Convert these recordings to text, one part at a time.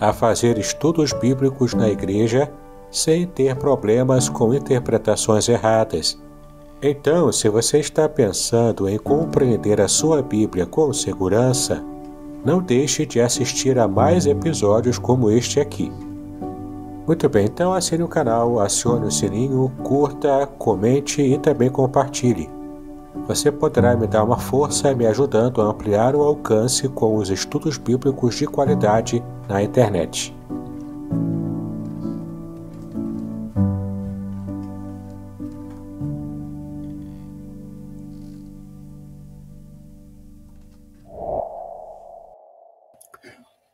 a fazer estudos bíblicos na igreja sem ter problemas com interpretações erradas. Então, se você está pensando em compreender a sua Bíblia com segurança, não deixe de assistir a mais episódios como este aqui. Muito bem, então assine o canal, acione o sininho, curta, comente e também compartilhe. Você poderá me dar uma força me ajudando a ampliar o alcance com os estudos bíblicos de qualidade na internet.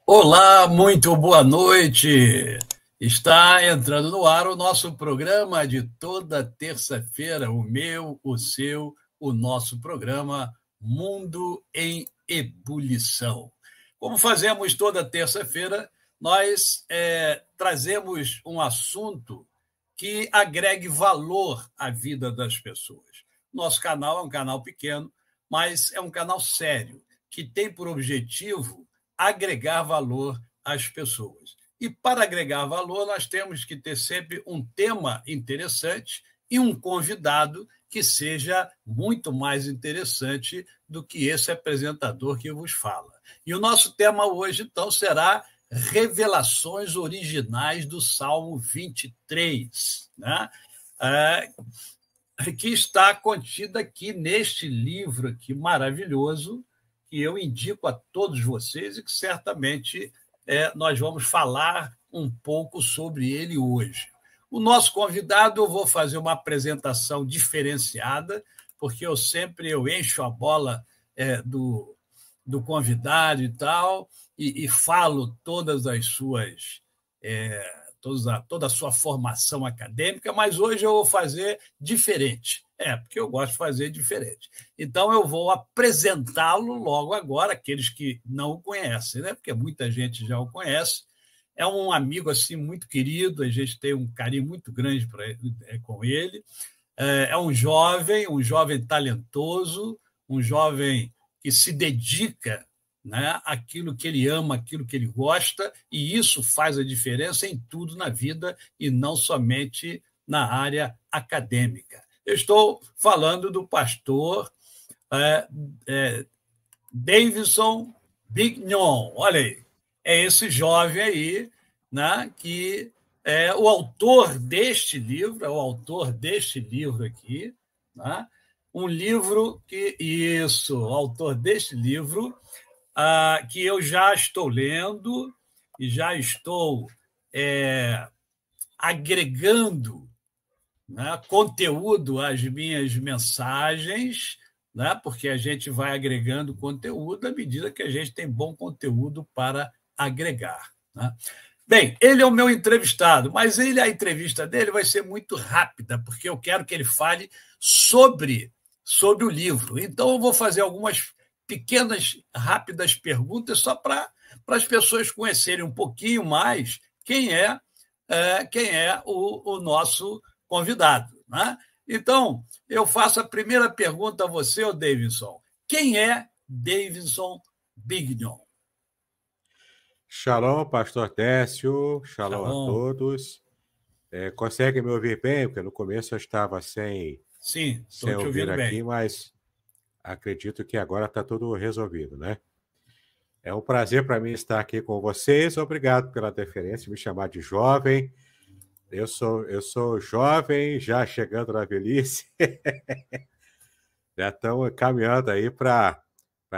Olá, muito boa noite. Está entrando no ar o nosso programa de toda terça-feira, o meu, o seu, o nosso programa Mundo em Ebulição. Como fazemos toda terça-feira, nós é, trazemos um assunto que agregue valor à vida das pessoas. Nosso canal é um canal pequeno, mas é um canal sério, que tem por objetivo agregar valor às pessoas. E para agregar valor, nós temos que ter sempre um tema interessante e um convidado que seja muito mais interessante do que esse apresentador que vos fala. E o nosso tema hoje, então, será revelações originais do Salmo 23, né? É, que está contida aqui neste livro aqui maravilhoso, que eu indico a todos vocês e que certamente é, nós vamos falar um pouco sobre ele hoje. O nosso convidado, eu vou fazer uma apresentação diferenciada, porque eu sempre eu encho a bola é, do do convidado e tal, e, e falo todas as suas. É, toda, toda a sua formação acadêmica, mas hoje eu vou fazer diferente. É, porque eu gosto de fazer diferente. Então, eu vou apresentá-lo logo agora, aqueles que não o conhecem, né? porque muita gente já o conhece. É um amigo assim muito querido, a gente tem um carinho muito grande pra, é, com ele. É, é um jovem, um jovem talentoso, um jovem que se dedica né, àquilo que ele ama, aquilo que ele gosta, e isso faz a diferença em tudo na vida e não somente na área acadêmica. Eu estou falando do pastor é, é, Davidson Bignon. Olha aí, é esse jovem aí né, que é o autor deste livro, é o autor deste livro aqui, né, um livro que isso, o autor deste livro, ah, que eu já estou lendo e já estou é, agregando né, conteúdo às minhas mensagens, né, porque a gente vai agregando conteúdo à medida que a gente tem bom conteúdo para agregar. Né? Bem, ele é o meu entrevistado, mas ele a entrevista dele vai ser muito rápida, porque eu quero que ele fale sobre sobre o livro. Então, eu vou fazer algumas pequenas, rápidas perguntas só para as pessoas conhecerem um pouquinho mais quem é, é quem é o, o nosso convidado. Né? Então, eu faço a primeira pergunta a você, o Davidson. Quem é Davidson Bignon? Shalom, pastor Técio. Shalom, Shalom. a todos. É, consegue me ouvir bem? Porque no começo eu estava sem Sim, estou te ouvir ouvindo aqui, bem. mas acredito que agora está tudo resolvido, né? É um prazer para mim estar aqui com vocês. Obrigado pela deferência, me chamar de jovem. Eu sou, eu sou jovem, já chegando na velhice. já estão caminhando aí para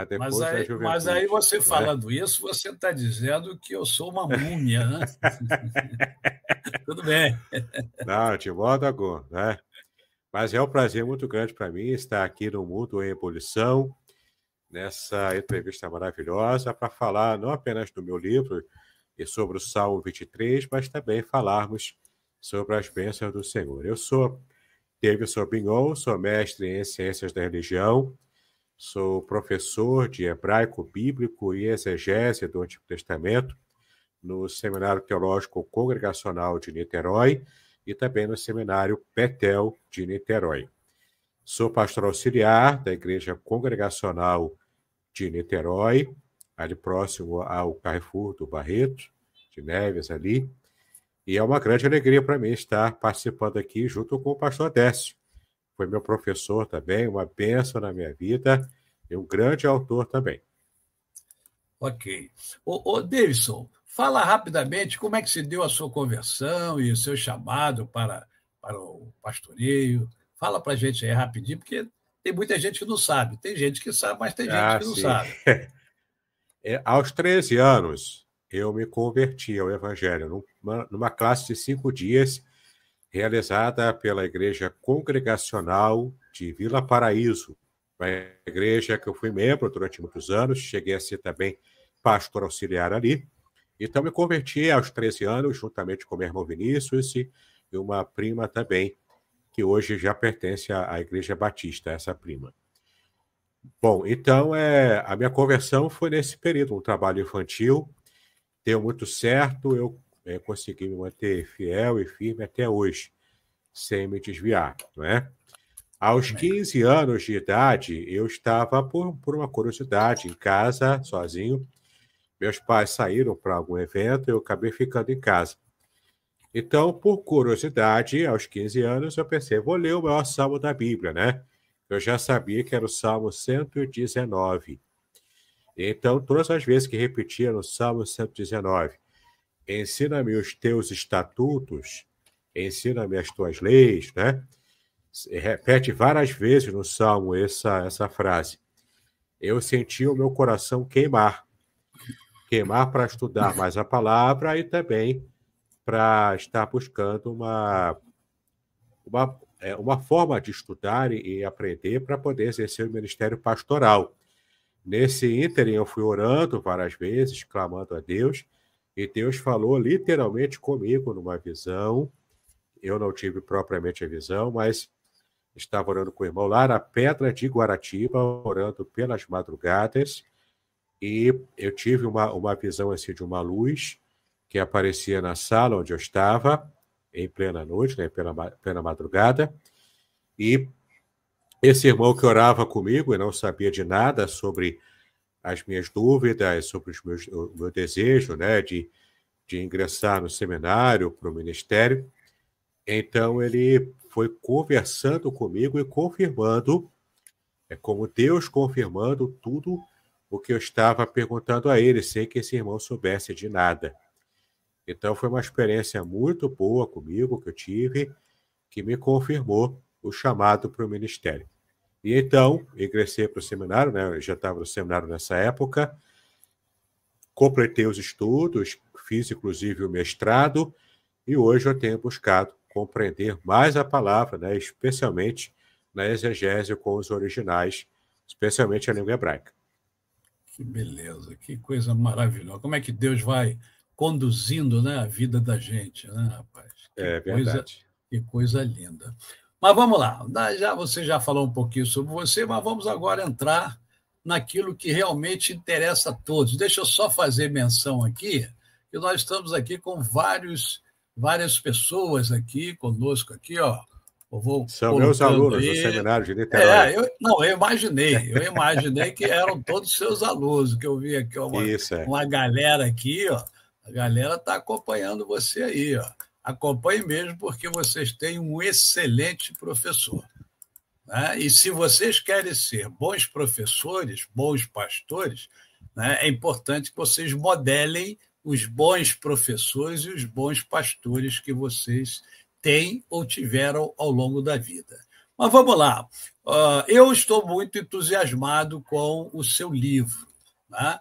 depois mas aí, da juventude. Mas aí você né? falando isso, você está dizendo que eu sou uma múmia, né? Tudo bem. Não, de modo algum, né? Mas é um prazer muito grande para mim estar aqui no Mundo em Ebulição, nessa entrevista maravilhosa, para falar não apenas do meu livro e sobre o Salmo 23, mas também falarmos sobre as bênçãos do Senhor. Eu sou David Binhol, sou mestre em Ciências da Religião, sou professor de hebraico bíblico e exegese do Antigo Testamento no Seminário Teológico Congregacional de Niterói e também no Seminário Petel de Niterói. Sou pastor auxiliar da Igreja Congregacional de Niterói, ali próximo ao Carrefour do Barreto, de Neves ali. E é uma grande alegria para mim estar participando aqui junto com o pastor Décio. Foi meu professor também, uma bênção na minha vida e um grande autor também. Ok. Ô, ô Davidson, Fala rapidamente como é que se deu a sua conversão e o seu chamado para, para o pastoreio. Fala para a gente aí rapidinho, porque tem muita gente que não sabe. Tem gente que sabe, mas tem gente ah, que não sabe. É, aos 13 anos, eu me converti ao Evangelho, numa, numa classe de cinco dias, realizada pela Igreja Congregacional de Vila Paraíso, uma igreja que eu fui membro durante muitos anos, cheguei a ser também pastor auxiliar ali. Então, me converti aos 13 anos, juntamente com meu irmão Vinícius e uma prima também, que hoje já pertence à Igreja Batista, essa prima. Bom, então é, a minha conversão foi nesse período, um trabalho infantil, deu muito certo, eu é, consegui me manter fiel e firme até hoje, sem me desviar, não é? Aos 15 anos de idade, eu estava, por, por uma curiosidade, em casa, sozinho, meus pais saíram para algum evento e eu acabei ficando em casa. Então, por curiosidade, aos 15 anos, eu pensei, vou ler o maior salmo da Bíblia, né? Eu já sabia que era o Salmo 119. Então, todas as vezes que repetia no Salmo 119, ensina-me os teus estatutos, ensina-me as tuas leis, né? Repete várias vezes no Salmo essa, essa frase. Eu senti o meu coração queimar queimar para estudar mais a palavra e também para estar buscando uma, uma, é, uma forma de estudar e, e aprender para poder exercer o ministério pastoral. Nesse ínterim, eu fui orando várias vezes, clamando a Deus, e Deus falou literalmente comigo numa visão. Eu não tive propriamente a visão, mas estava orando com o irmão lá na Pedra de Guaratiba, orando pelas madrugadas e eu tive uma, uma visão assim de uma luz que aparecia na sala onde eu estava, em plena noite, né, plena, plena madrugada, e esse irmão que orava comigo e não sabia de nada sobre as minhas dúvidas, sobre os meus, o meu desejo né, de, de ingressar no seminário, para o ministério. Então, ele foi conversando comigo e confirmando, é como Deus confirmando tudo o que eu estava perguntando a ele, sem que esse irmão soubesse de nada. Então foi uma experiência muito boa comigo que eu tive, que me confirmou o chamado para o ministério. E então ingressei para o seminário, né? Eu já estava no seminário nessa época, completei os estudos, fiz inclusive o mestrado e hoje eu tenho buscado compreender mais a palavra, né? Especialmente na exegese com os originais, especialmente a língua hebraica. Que beleza, que coisa maravilhosa. Como é que Deus vai conduzindo né, a vida da gente, né, rapaz? Que é verdade. que coisa linda. Mas vamos lá, já, você já falou um pouquinho sobre você, mas vamos agora entrar naquilo que realmente interessa a todos. Deixa eu só fazer menção aqui, que nós estamos aqui com vários, várias pessoas aqui conosco aqui, ó. Eu vou São meus alunos aí. do seminário de é, Niterói. É, eu, não, eu imaginei, eu imaginei que eram todos seus alunos, que eu vi aqui uma, Isso, é. uma galera aqui, ó. A galera está acompanhando você aí, ó. Acompanhe mesmo, porque vocês têm um excelente professor. Né? E se vocês querem ser bons professores, bons pastores, né, é importante que vocês modelem os bons professores e os bons pastores que vocês têm ou tiveram ao longo da vida. Mas vamos lá. Ah, eu estou muito entusiasmado com o seu livro. Né?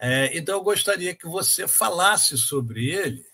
É, então, eu gostaria que você falasse sobre ele,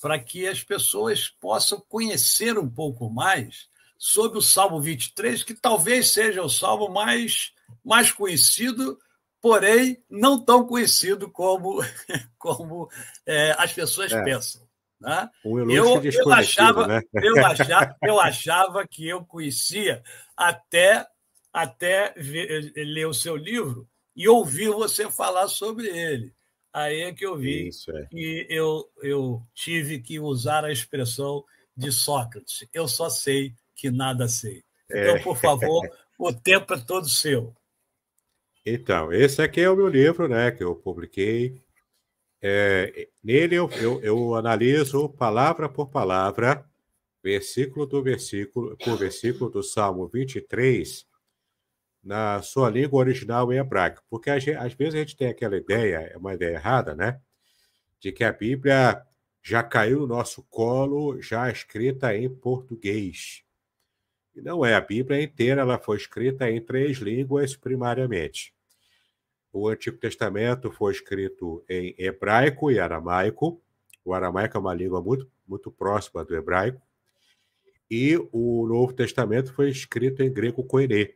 para que as pessoas possam conhecer um pouco mais sobre o Salmo 23, que talvez seja o salmo mais, mais conhecido, porém não tão conhecido como, como é, as pessoas é. pensam. Né? Um eu, eu, achava, né? eu, achava, eu achava que eu conhecia até, até ver, eh, ler o seu livro e ouvir você falar sobre ele. Aí é que eu vi Isso, é. que eu, eu tive que usar a expressão de Sócrates. Eu só sei que nada sei. É. Então, por favor, o tempo é todo seu. Então, esse aqui é o meu livro, né, que eu publiquei é, nele eu, eu, eu, analiso palavra por palavra, versículo do versículo por versículo do Salmo 23 na sua língua original em hebraico, porque às vezes a gente tem aquela ideia, é uma ideia errada, né, de que a Bíblia já caiu no nosso colo, já escrita em português. E não é, a Bíblia inteira ela foi escrita em três línguas primariamente o Antigo Testamento foi escrito em hebraico e aramaico. O aramaico é uma língua muito, muito próxima do hebraico. E o Novo Testamento foi escrito em grego koiné.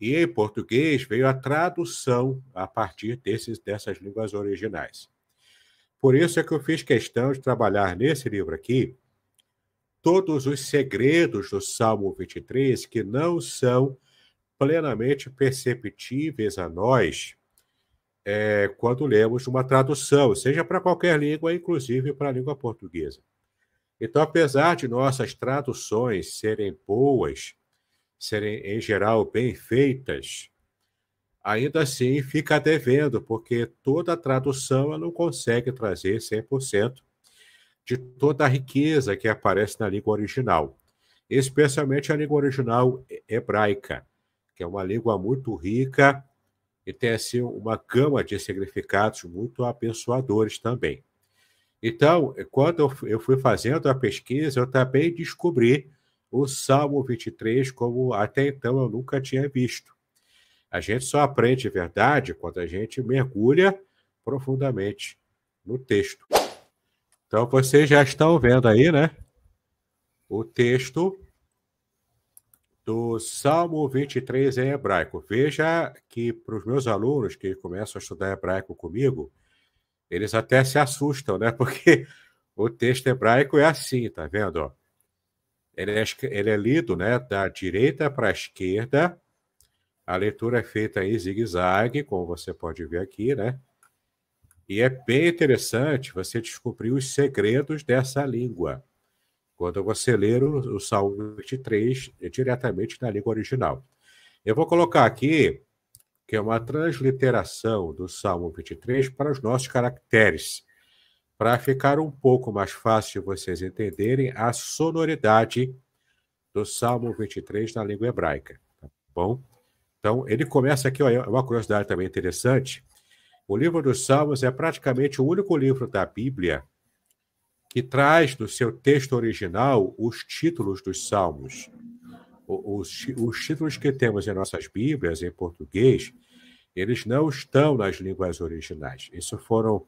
E em português veio a tradução a partir desses, dessas línguas originais. Por isso é que eu fiz questão de trabalhar nesse livro aqui todos os segredos do Salmo 23 que não são plenamente perceptíveis a nós é, quando lemos uma tradução, seja para qualquer língua, inclusive para a língua portuguesa. Então, apesar de nossas traduções serem boas, serem em geral bem feitas, ainda assim fica devendo, porque toda tradução não consegue trazer 100% de toda a riqueza que aparece na língua original, especialmente a língua original hebraica, que é uma língua muito rica e tem assim uma gama de significados muito abençoadores também. Então, quando eu fui fazendo a pesquisa, eu também descobri o Salmo 23 como até então eu nunca tinha visto. A gente só aprende verdade quando a gente mergulha profundamente no texto. Então, vocês já estão vendo aí, né? O texto do Salmo 23 em hebraico. Veja que para os meus alunos que começam a estudar hebraico comigo, eles até se assustam, né? Porque o texto hebraico é assim, tá vendo? Ele é, ele é lido né, da direita para a esquerda. A leitura é feita em zigue-zague, como você pode ver aqui, né? E é bem interessante você descobrir os segredos dessa língua. Quando eu acelero, o salmo 23 é diretamente na língua original. Eu vou colocar aqui que é uma transliteração do salmo 23 para os nossos caracteres, para ficar um pouco mais fácil de vocês entenderem a sonoridade do salmo 23 na língua hebraica. Tá bom? Então, ele começa aqui, é uma curiosidade também interessante. O livro dos Salmos é praticamente o único livro da Bíblia que traz do seu texto original os títulos dos salmos. Os, os, títulos que temos em nossas Bíblias, em português, eles não estão nas línguas originais. Isso foram,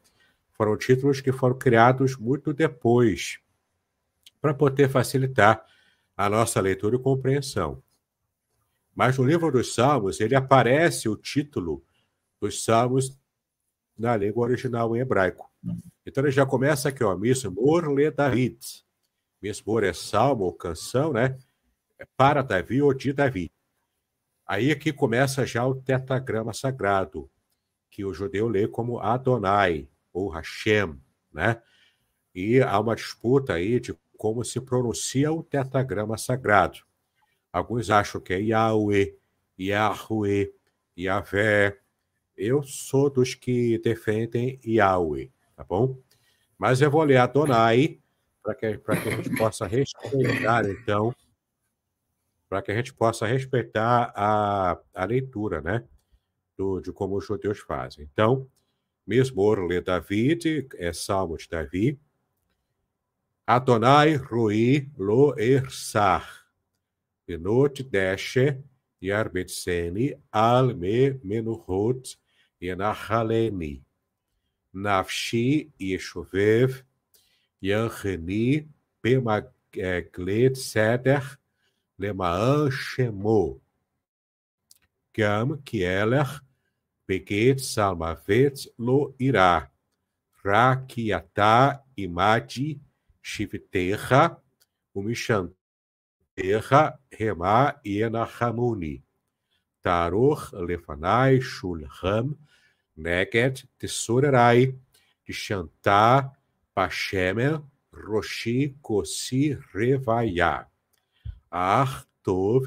foram títulos que foram criados muito depois, para poder facilitar a nossa leitura e compreensão. Mas no livro dos Salmos, ele aparece o título dos Salmos na língua original em hebraico. Então ele já começa aqui, ó, Mismor le David. Mismor é salmo ou canção, né? É para Davi ou de Davi. Aí aqui começa já o tetagrama sagrado, que o judeu lê como Adonai ou Hashem, né? E há uma disputa aí de como se pronuncia o tetagrama sagrado. Alguns acham que é Yahweh, Yahweh, Yahvé. Eu sou dos que defendem Yahweh tá bom? Mas eu vou ler a Donai para que, que a gente possa respeitar, então, para que a gente possa respeitar a, a leitura, né? Do, de como os judeus fazem. Então, Mismor le David, é Salmo de Davi. Adonai rui lo ersar, benot deshe yarbetseni alme menuhot enachaleni. Nafshi Yeshuvev, Yanreni, Pemaklet, Seder, Lemaan, Shemo, Gam, Kieler, Beget, Salmavet, Lo, Irá, kiata Imadi, Shivterra, Umishanterra, Remá, Enahamuni, taror Lefanai, Shulham, Neket, Tessorerai, Shantá, Pashemel Roshi, Kosi, Revaia Ar, Tov,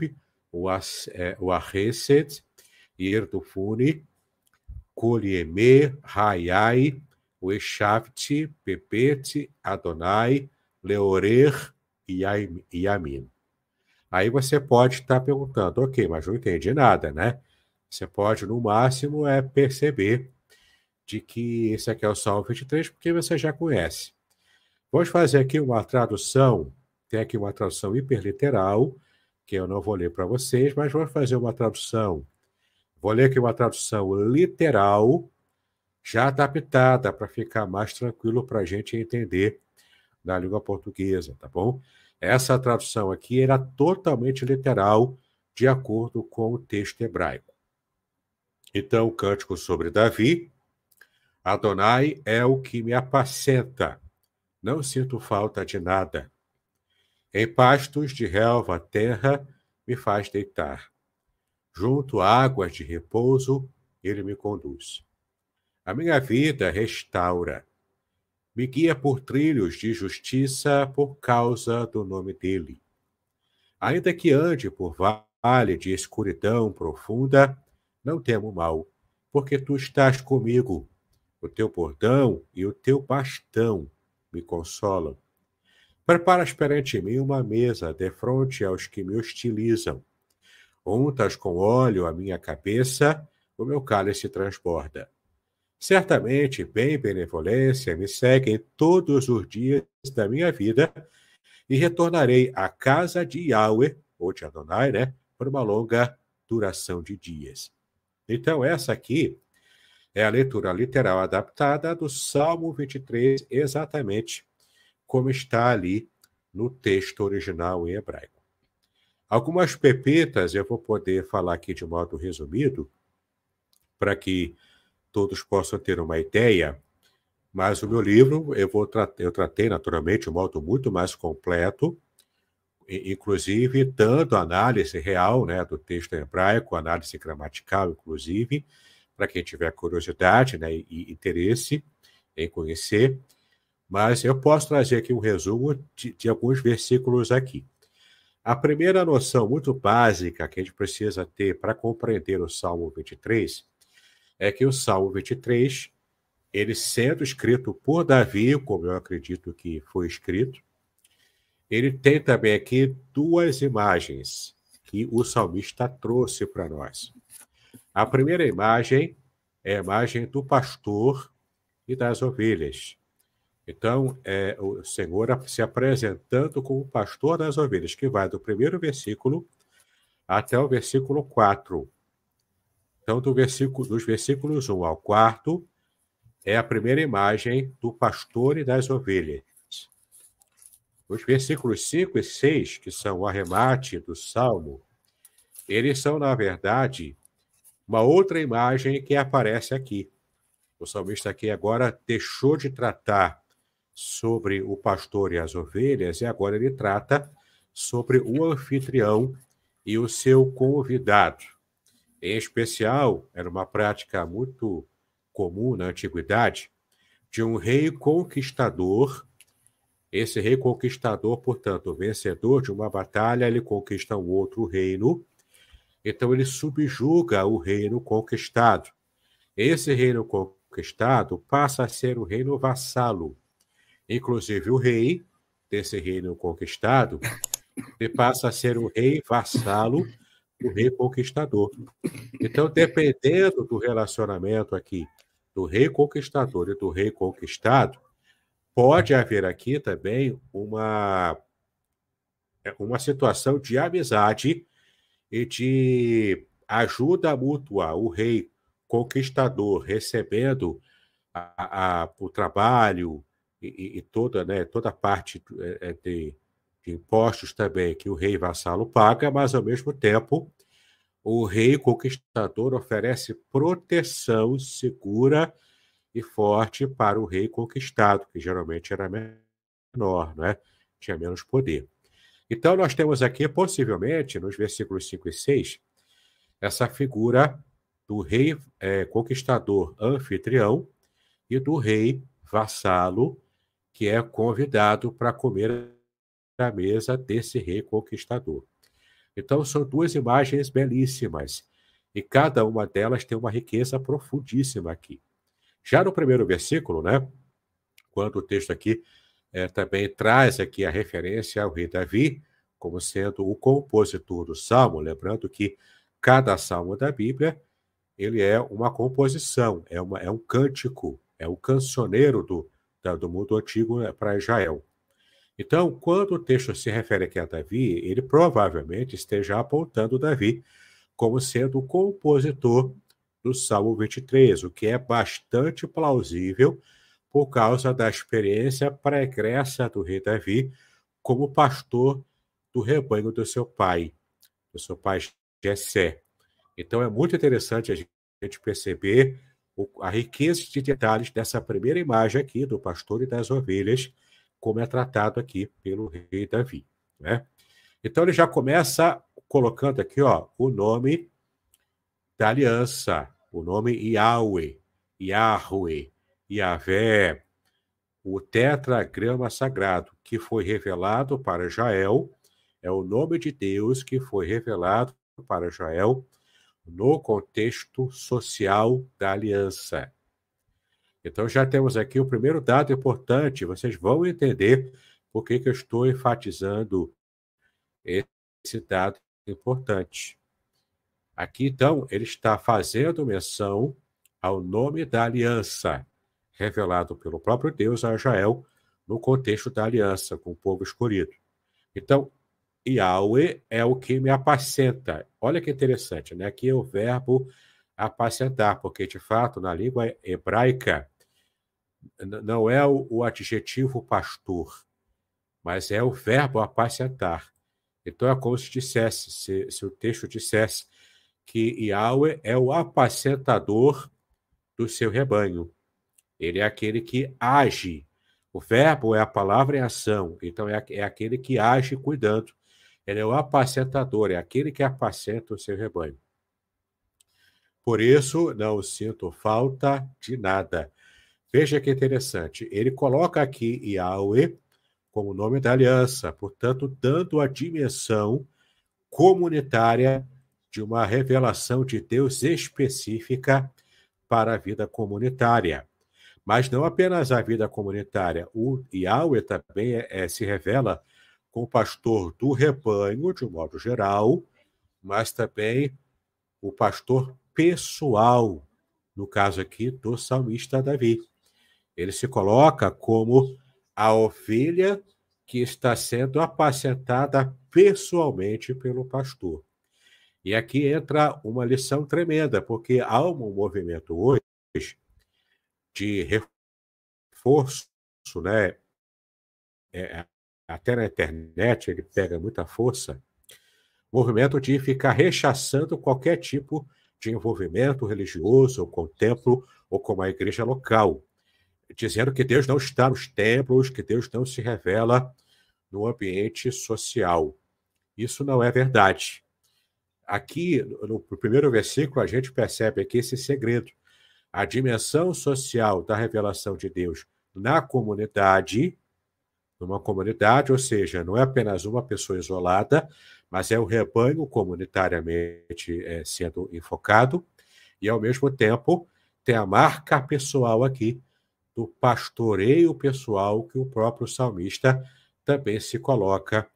Waheset, eh, Irdufune, Kolieme, Raiai, Ueshafti, Pepete, Adonai, Leorer e Yamin. Aí você pode estar tá perguntando, ok, mas não entendi nada, né? Você pode, no máximo, é perceber de que esse aqui é o Salmo 23, porque você já conhece. Vamos fazer aqui uma tradução, tem aqui uma tradução hiperliteral, que eu não vou ler para vocês, mas vamos fazer uma tradução. Vou ler aqui uma tradução literal, já adaptada, para ficar mais tranquilo para a gente entender na língua portuguesa, tá bom? Essa tradução aqui era totalmente literal, de acordo com o texto hebraico. Então, o cântico sobre Davi, Adonai é o que me apacenta, não sinto falta de nada. Em pastos de relva terra me faz deitar. Junto a águas de repouso, ele me conduz. A minha vida restaura. Me guia por trilhos de justiça por causa do nome dele. Ainda que ande por vale de escuridão profunda, não temo mal, porque tu estás comigo. O teu bordão e o teu bastão me consolam. Preparas perante mim uma mesa, de frente aos que me hostilizam. Untas com óleo a minha cabeça, o meu cálice transborda. Certamente, bem benevolência me seguem todos os dias da minha vida, e retornarei à casa de Yahweh, ou de Adonai, né, por uma longa duração de dias. Então, essa aqui é a leitura literal adaptada do Salmo 23, exatamente como está ali no texto original em hebraico. Algumas pepitas eu vou poder falar aqui de modo resumido, para que todos possam ter uma ideia, mas o meu livro eu, vou eu tratei naturalmente de um modo muito mais completo, inclusive tanto análise real né, do texto hebraico, análise gramatical, inclusive, para quem tiver curiosidade né, e interesse em conhecer. Mas eu posso trazer aqui um resumo de, de alguns versículos aqui. A primeira noção muito básica que a gente precisa ter para compreender o Salmo 23 é que o Salmo 23, ele sendo escrito por Davi, como eu acredito que foi escrito, ele tem também aqui duas imagens que o salmista trouxe para nós. A primeira imagem é a imagem do pastor e das ovelhas. Então, é o Senhor se apresentando como pastor das ovelhas, que vai do primeiro versículo até o versículo 4. Então, do versículo, dos versículos 1 ao 4, é a primeira imagem do pastor e das ovelhas. Os versículos 5 e 6, que são o arremate do Salmo, eles são, na verdade, uma outra imagem que aparece aqui. O salmista aqui agora deixou de tratar sobre o pastor e as ovelhas, e agora ele trata sobre o anfitrião e o seu convidado. Em especial, era uma prática muito comum na antiguidade de um rei conquistador esse reconquistador, portanto, vencedor de uma batalha, ele conquista um outro reino, então ele subjuga o reino conquistado. Esse reino conquistado passa a ser o reino vassalo. Inclusive o rei desse reino conquistado, ele passa a ser o rei vassalo do rei conquistador. Então, dependendo do relacionamento aqui do reconquistador e do rei conquistado, Pode haver aqui também uma, é, uma situação de amizade e de ajuda mútua. O rei conquistador recebendo a, a, o trabalho e, e, toda, né, toda a parte é, é, de, de impostos também que o rei vassalo paga, mas ao mesmo tempo o rei conquistador oferece proteção segura e forte para o rei conquistado, que geralmente era menor, né? tinha menos poder. Então, nós temos aqui, possivelmente, nos versículos 5 e 6, essa figura do rei é, conquistador anfitrião e do rei vassalo, que é convidado para comer à mesa desse rei conquistador. Então, são duas imagens belíssimas, e cada uma delas tem uma riqueza profundíssima aqui. Já no primeiro versículo, né, quando o texto aqui é, também traz aqui a referência ao rei Davi como sendo o compositor do salmo, lembrando que cada salmo da Bíblia ele é uma composição, é, uma, é um cântico, é um cancioneiro do, da, do mundo antigo né, para Israel. Então, quando o texto se refere aqui a Davi, ele provavelmente esteja apontando Davi como sendo o compositor do Salmo 23, o que é bastante plausível por causa da experiência pregressa do rei Davi como pastor do rebanho do seu pai, do seu pai Jessé. Então é muito interessante a gente perceber a riqueza de detalhes dessa primeira imagem aqui do pastor e das ovelhas, como é tratado aqui pelo rei Davi. Né? Então ele já começa colocando aqui ó, o nome da aliança, o nome Yahweh, Yahweh, Yahvé, o tetragrama sagrado que foi revelado para Jael, é o nome de Deus que foi revelado para Jael no contexto social da aliança. Então já temos aqui o primeiro dado importante, vocês vão entender por que, que eu estou enfatizando esse dado importante. Aqui, então, ele está fazendo menção ao nome da aliança, revelado pelo próprio Deus a Israel no contexto da aliança com o povo escolhido. Então, Yahweh é o que me apacenta. Olha que interessante, né? Aqui é o verbo apacentar, porque de fato na língua hebraica não é o, adjetivo pastor, mas é o verbo apacentar. Então é como se dissesse, se, se o texto dissesse, que Yahweh é o apacentador do seu rebanho. Ele é aquele que age. O verbo é a palavra em ação. Então, é, é, aquele que age cuidando. Ele é o apacentador, é aquele que apacenta o seu rebanho. Por isso, não sinto falta de nada. Veja que interessante. Ele coloca aqui Yahweh como nome da aliança, portanto, dando a dimensão comunitária de uma revelação de Deus específica para a vida comunitária. Mas não apenas a vida comunitária, o Yahweh também é, é, se revela com o pastor do rebanho, de um modo geral, mas também o pastor pessoal, no caso aqui do salmista Davi. Ele se coloca como a ovelha que está sendo apacentada pessoalmente pelo pastor. E aqui entra uma lição tremenda, porque há um movimento hoje de reforço, né? É, até na internet ele pega muita força, movimento de ficar rechaçando qualquer tipo de envolvimento religioso, ou com o templo, ou com a igreja local, dizendo que Deus não está nos templos, que Deus não se revela no ambiente social. Isso não é verdade aqui no, primeiro versículo a gente percebe aqui esse segredo. A dimensão social da revelação de Deus na comunidade, numa comunidade, ou seja, não é apenas uma pessoa isolada, mas é o rebanho comunitariamente é, sendo enfocado, e ao mesmo tempo tem a marca pessoal aqui do pastoreio pessoal que o próprio salmista também se coloca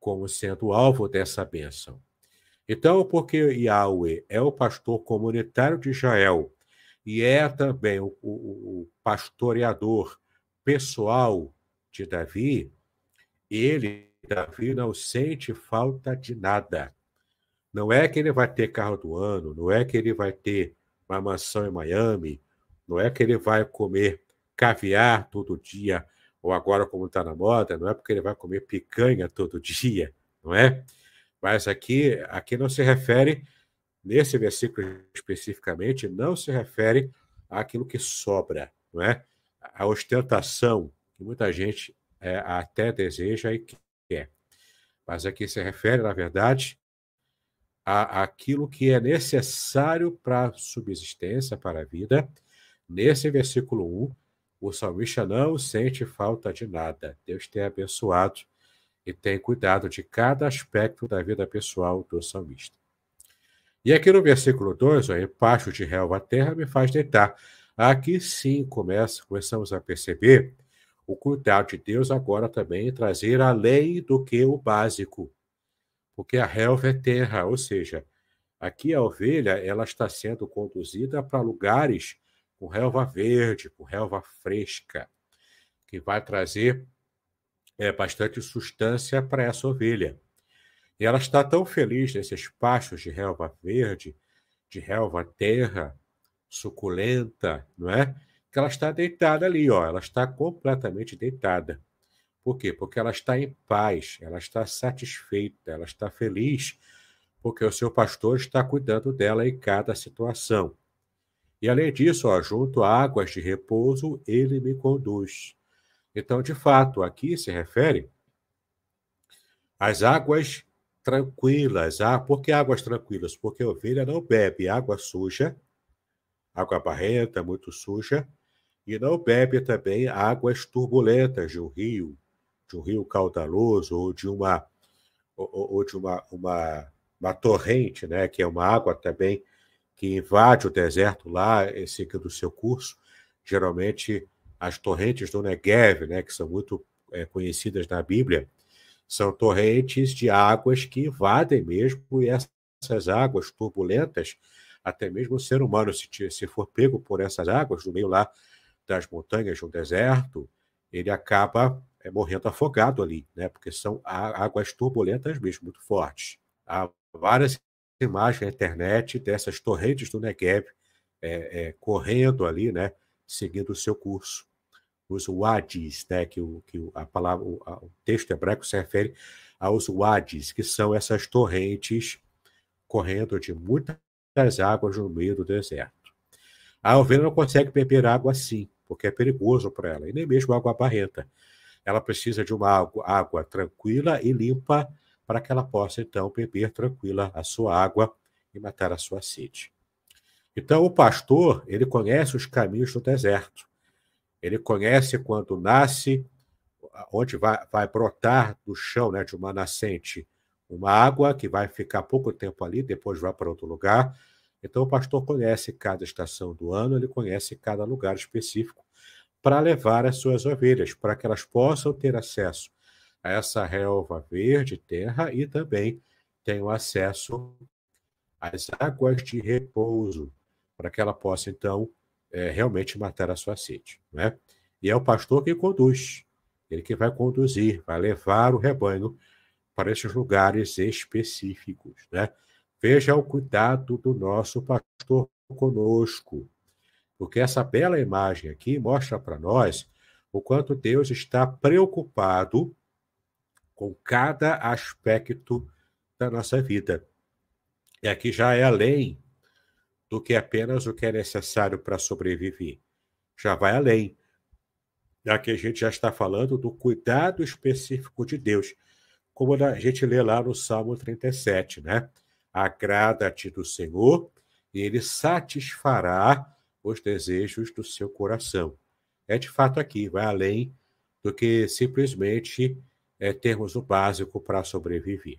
como sendo alvo dessa bênção. Então, porque Yahweh é o pastor comunitário de Israel e é também o, o, o pastoreador pessoal de Davi, ele, Davi, não sente falta de nada. Não é que ele vai ter carro do ano, não é que ele vai ter uma mansão em Miami, não é que ele vai comer caviar todo dia, ou agora, como está na moda, não é porque ele vai comer picanha todo dia, não é? Mas aqui, aqui não se refere, nesse versículo especificamente, não se refere àquilo que sobra, não é? A ostentação, que muita gente é, até deseja e quer. Mas aqui se refere, na verdade, a aquilo que é necessário para a subsistência, para a vida. Nesse versículo 1, o salmista não sente falta de nada. Deus tem abençoado e tem cuidado de cada aspecto da vida pessoal do salmista. E aqui no versículo 2, o repacho de relva à terra me faz deitar. Aqui sim começa, começamos a perceber o cuidado de Deus agora também em trazer além do que o básico. Porque a relva é terra, ou seja, aqui a ovelha ela está sendo conduzida para lugares com relva verde, com relva fresca, que vai trazer é, bastante substância para essa ovelha. E ela está tão feliz nesses pastos de relva verde, de relva terra, suculenta, não é? Que ela está deitada ali, ó, ela está completamente deitada. Por quê? Porque ela está em paz, ela está satisfeita, ela está feliz, porque o seu pastor está cuidando dela em cada situação. E além disso, ó, junto a águas de repouso, ele me conduz. Então, de fato, aqui se refere às águas tranquilas. Ah, por que águas tranquilas? Porque a ovelha não bebe água suja, água barrenta, muito suja, e não bebe também águas turbulentas de um rio, de um rio caudaloso ou de uma ou, ou de uma, uma, uma torrente, né, que é uma água também que invade o deserto lá, em seguida do seu curso, geralmente as torrentes do Negev, né, né, que são muito é, conhecidas na Bíblia, são torrentes de águas que invadem mesmo e essas águas turbulentas, até mesmo o ser humano, se, se for pego por essas águas no meio lá das montanhas de um deserto, ele acaba é, morrendo afogado ali, né? Porque são águas turbulentas mesmo, muito fortes. Há várias imagens na internet dessas torrentes do Negev é, é, correndo ali, né? Seguindo o seu curso os wadis, né, que, o, que a palavra, o, o texto hebraico se refere aos wadis, que são essas torrentes correndo de muitas águas no meio do deserto. A ovelha não consegue beber água assim, porque é perigoso para ela, e nem mesmo água barrenta. Ela precisa de uma água, água tranquila e limpa para que ela possa, então, beber tranquila a sua água e matar a sua sede. Então, o pastor, ele conhece os caminhos do deserto. Ele conhece quando nasce, onde vai, vai brotar do chão né, de uma nascente uma água que vai ficar pouco tempo ali, depois vai para outro lugar. Então, o pastor conhece cada estação do ano, ele conhece cada lugar específico para levar as suas ovelhas, para que elas possam ter acesso a essa relva verde, terra, e também tenham acesso às águas de repouso, para que ela possa, então, é, realmente a sua sede. Né? E é o pastor que conduz, ele que vai conduzir, vai levar o rebanho para esses lugares específicos. Né? Veja o cuidado do nosso pastor conosco, porque essa bela imagem aqui mostra para nós o quanto Deus está preocupado com cada aspecto da nossa vida. É e aqui já é além do que apenas o que é necessário para sobreviver. Já vai além. Aqui a gente já está falando do cuidado específico de Deus, como a gente lê lá no Salmo 37, né? Agrada-te do Senhor e ele satisfará os desejos do seu coração. É de fato aqui, vai além do que simplesmente é, termos o básico para sobreviver.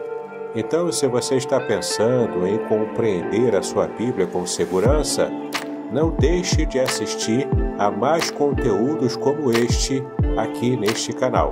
Então, se você está pensando em compreender a sua Bíblia com segurança, não deixe de assistir a mais conteúdos como este aqui neste canal.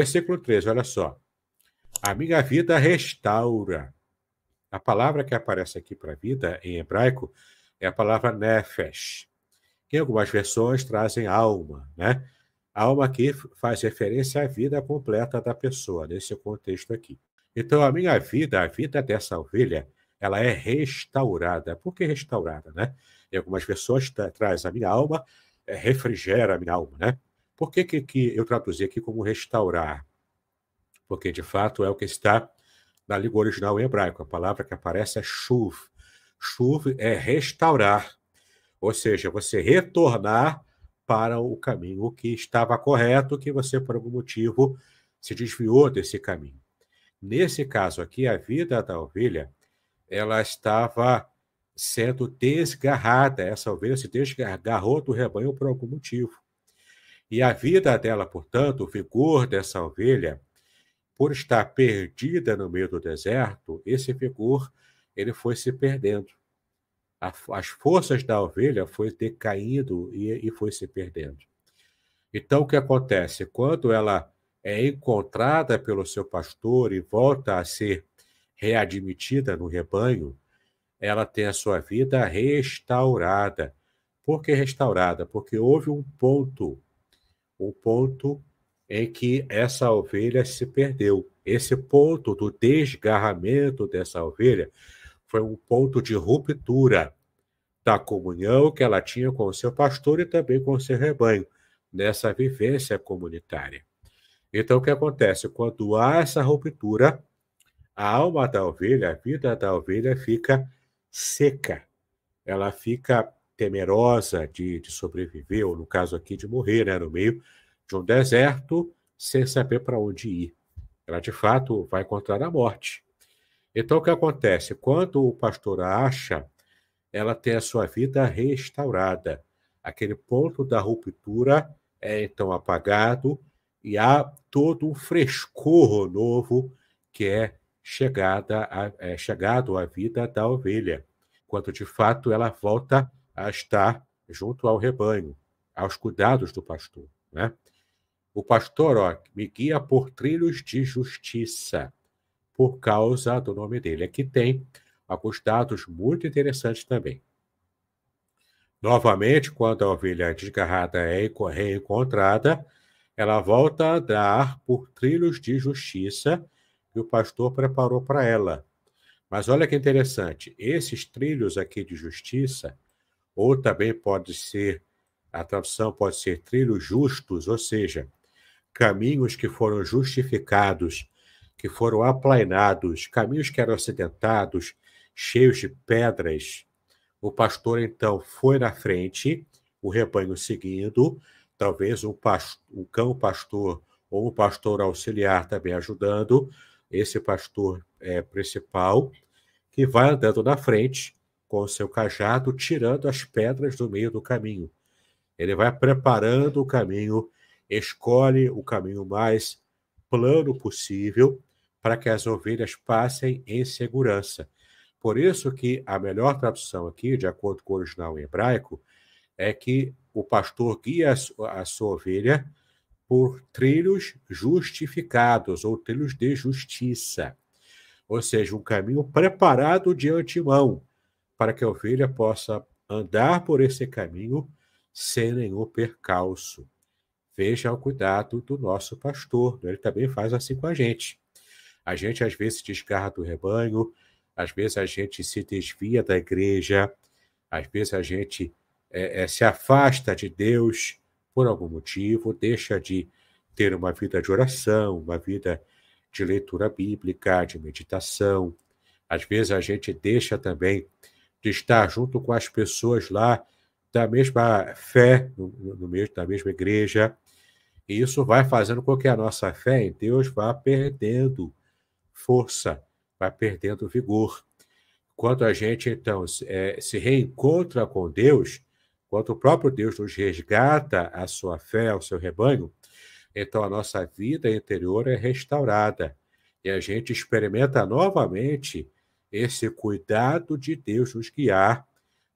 Versículo 3, olha só. A minha vida restaura. A palavra que aparece aqui para vida, em hebraico, é a palavra nefesh, em algumas versões trazem alma, né? Alma aqui faz referência à vida completa da pessoa, nesse contexto aqui. Então, a minha vida, a vida dessa ovelha, ela é restaurada. Por que restaurada, né? Em algumas versões traz a minha alma, é, refrigera a minha alma, né? Por que, que, que eu traduzi aqui como restaurar? Porque, de fato, é o que está na língua original em hebraico. A palavra que aparece é shuv. Shuv é restaurar, ou seja, você retornar para o caminho que estava correto, que você, por algum motivo, se desviou desse caminho. Nesse caso aqui, a vida da ovelha, ela estava sendo desgarrada. Essa ovelha se desgarrou do rebanho por algum motivo. E a vida dela, portanto, o vigor dessa ovelha, por estar perdida no meio do deserto, esse vigor ele foi se perdendo. as forças da ovelha foi decaindo e, e foi se perdendo. Então, o que acontece? Quando ela é encontrada pelo seu pastor e volta a ser readmitida no rebanho, ela tem a sua vida restaurada. Por que restaurada? Porque houve um ponto o ponto em é que essa ovelha se perdeu. Esse ponto do desgarramento dessa ovelha foi um ponto de ruptura da comunhão que ela tinha com o seu pastor e também com o seu rebanho, nessa vivência comunitária. Então, o que acontece? Quando há essa ruptura, a alma da ovelha, a vida da ovelha fica seca, ela fica temerosa de, de sobreviver, ou no caso aqui, de morrer, né, no meio de um deserto, sem saber para onde ir. Ela, de fato, vai encontrar a morte. Então, o que acontece? Quando o pastor a acha, ela tem a sua vida restaurada. Aquele ponto da ruptura é então apagado e há todo um frescor novo que é, chegada a, é chegado à vida da ovelha, quando de fato ela volta a estar junto ao rebanho, aos cuidados do pastor. Né? O pastor ó, me guia por trilhos de justiça, por causa do nome dele. Aqui tem alguns dados muito interessantes também. Novamente, quando a ovelha desgarrada é reencontrada, ela volta a andar por trilhos de justiça que o pastor preparou para ela. Mas olha que interessante, esses trilhos aqui de justiça ou também pode ser, a tradução pode ser trilhos justos, ou seja, caminhos que foram justificados, que foram aplainados, caminhos que eram acidentados, cheios de pedras. O pastor então foi na frente, o rebanho seguindo, talvez um, um cão pastor ou um pastor auxiliar também ajudando, esse pastor é, principal, que vai andando na frente com o seu cajado, tirando as pedras do meio do caminho. Ele vai preparando o caminho, escolhe o caminho mais plano possível para que as ovelhas passem em segurança. Por isso que a melhor tradução aqui, de acordo com o original em hebraico, é que o pastor guia a sua ovelha por trilhos justificados ou trilhos de justiça. Ou seja, um caminho preparado de antemão para que a ovelha possa andar por esse caminho sem nenhum percalço. Veja o cuidado do nosso pastor, né? ele também faz assim com a gente. A gente às vezes desgarra do rebanho, às vezes a gente se desvia da igreja, às vezes a gente é, é, se afasta de Deus por algum motivo, deixa de ter uma vida de oração, uma vida de leitura bíblica, de meditação. Às vezes a gente deixa também de estar junto com as pessoas lá da mesma fé, no, no mesmo, da mesma igreja. E isso vai fazendo com que a nossa fé em Deus vá perdendo força, vai perdendo vigor. Quando a gente, então, é, se reencontra com Deus, quando o próprio Deus nos resgata a sua fé, ao seu rebanho, então a nossa vida interior é restaurada e a gente experimenta novamente esse cuidado de Deus nos guiar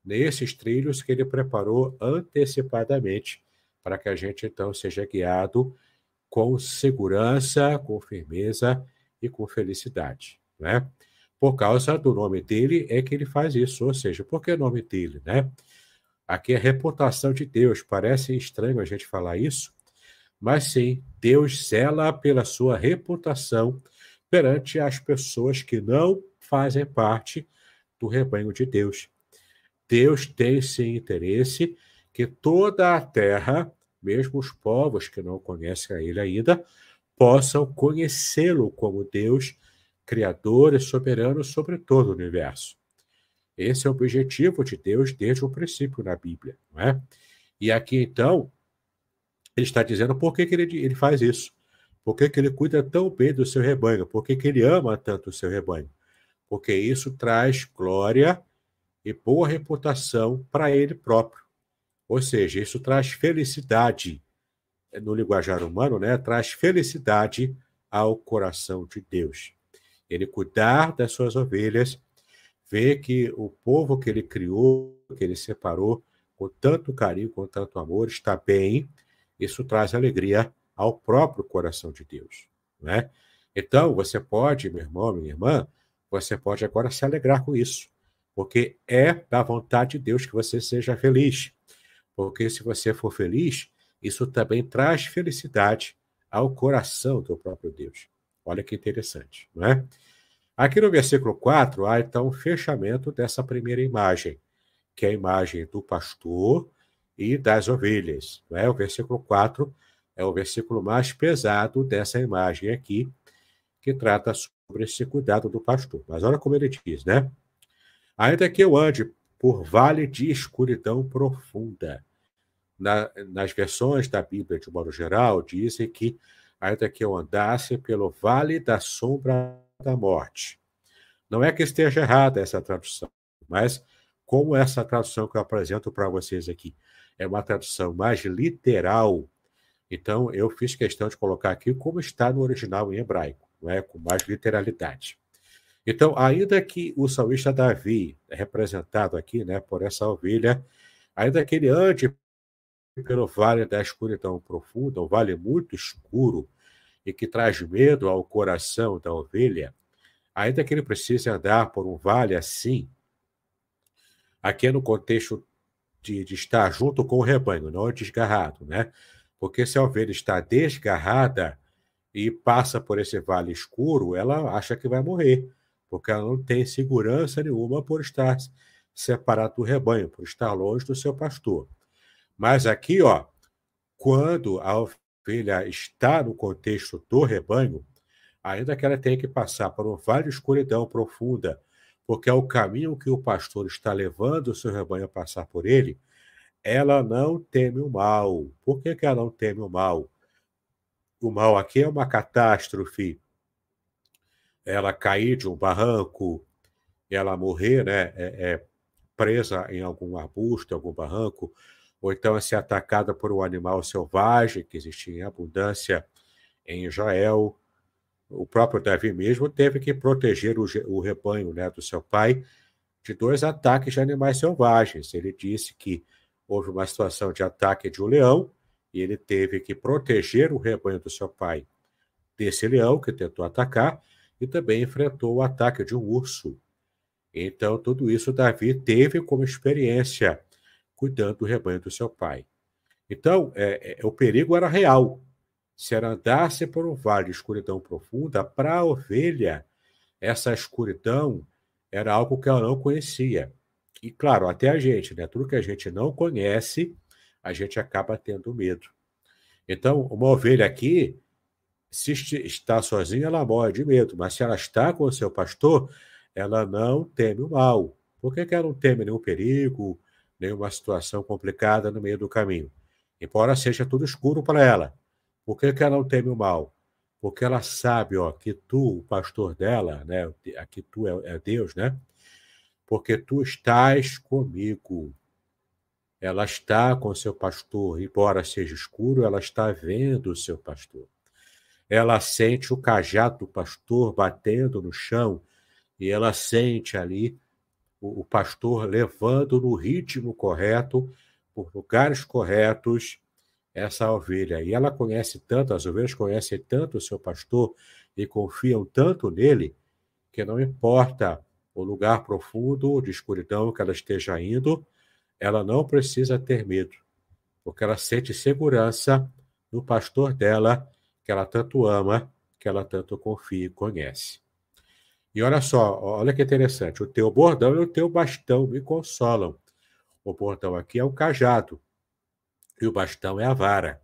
nesses trilhos que ele preparou antecipadamente, para que a gente então seja guiado com segurança, com firmeza e com felicidade, né? Por causa do nome dele é que ele faz isso, ou seja, por que o nome dele, né? Aqui é a reputação de Deus, parece estranho a gente falar isso, mas sim, Deus zela pela sua reputação perante as pessoas que não fazem parte do rebanho de Deus. Deus tem sim interesse que toda a terra, mesmo os povos que não conhecem a Ele ainda, possam conhecê-lo como Deus, Criador e soberano sobre todo o universo. Esse é o objetivo de Deus desde o princípio na Bíblia, não é? E aqui então, ele está dizendo por que, que ele, ele faz isso, por que, que ele cuida tão bem do seu rebanho, por que, que ele ama tanto o seu rebanho porque isso traz glória e boa reputação para ele próprio. Ou seja, isso traz felicidade, é, no linguajar humano, né? traz felicidade ao coração de Deus. Ele cuidar das suas ovelhas, ver que o povo que ele criou, que ele separou com tanto carinho, com tanto amor, está bem, isso traz alegria ao próprio coração de Deus. Né? Então, você pode, meu irmão, minha irmã, você pode agora se alegrar com isso, porque é da vontade de Deus que você seja feliz. Porque se você for feliz, isso também traz felicidade ao coração do próprio Deus. Olha que interessante, não é? Aqui no versículo 4, há então um fechamento dessa primeira imagem, que é a imagem do pastor e das ovelhas. Não é? O versículo 4 é o versículo mais pesado dessa imagem aqui, que trata sobre esse cuidado do pastor. Mas olha como ele diz, né? Ainda que eu ande por vale de escuridão profunda. Na, nas versões da Bíblia, de modo geral, dizem que ainda que eu andasse pelo vale da sombra da morte. Não é que esteja errada essa tradução, mas como essa tradução que eu apresento para vocês aqui é uma tradução mais literal, então eu fiz questão de colocar aqui como está no original em hebraico. É? com mais literalidade. Então, ainda que o salmista Davi, representado aqui né, por essa ovelha, ainda que ele ande pelo vale da escuridão profunda, um vale muito escuro e que traz medo ao coração da ovelha, ainda que ele precise andar por um vale assim, aqui é no contexto de, de estar junto com o rebanho, não desgarrado, né? Porque se a ovelha está desgarrada, e passa por esse vale escuro, ela acha que vai morrer, porque ela não tem segurança nenhuma por estar separado do rebanho, por estar longe do seu pastor. Mas aqui, ó, quando a ovelha está no contexto do rebanho, ainda que ela tenha que passar por um vale de escuridão profunda, porque é o caminho que o pastor está levando o seu rebanho a passar por ele, ela não teme o mal. Por que, que ela não teme o mal? O mal aqui é uma catástrofe. Ela cair de um barranco, ela morrer, né? É, é presa em algum arbusto, algum barranco, ou então é ser atacada por um animal selvagem que existia em abundância em Israel. O próprio Davi mesmo teve que proteger o, o rebanho né, do seu pai de dois ataques de animais selvagens. Ele disse que houve uma situação de ataque de um leão e ele teve que proteger o rebanho do seu pai desse leão que tentou atacar e também enfrentou o ataque de um urso. Então, tudo isso Davi teve como experiência cuidando do rebanho do seu pai. Então, é, é, o perigo era real. Se era andasse por um vale de escuridão profunda, para a ovelha, essa escuridão era algo que ela não conhecia. E, claro, até a gente, né? Tudo que a gente não conhece, a gente acaba tendo medo. Então, uma ovelha aqui, se está sozinha, ela morre de medo, mas se ela está com o seu pastor, ela não teme o mal. Por que, ela não teme nenhum perigo, nenhuma situação complicada no meio do caminho? Embora seja tudo escuro para ela. Por que, ela não teme o mal? Porque ela sabe ó, que tu, o pastor dela, né, aqui tu é, é Deus, né? Porque tu estás comigo. Ela está com seu pastor, embora seja escuro, ela está vendo o seu pastor. Ela sente o cajado do pastor batendo no chão e ela sente ali o, o pastor levando no ritmo correto, por lugares corretos, essa ovelha. E ela conhece tanto, as ovelhas conhecem tanto o seu pastor e confiam tanto nele, que não importa o lugar profundo de escuridão que ela esteja indo, ela não precisa ter medo, porque ela sente segurança no pastor dela, que ela tanto ama, que ela tanto confia e conhece. E olha só, olha que interessante, o teu bordão e o teu bastão me consolam. O bordão aqui é o cajado e o bastão é a vara.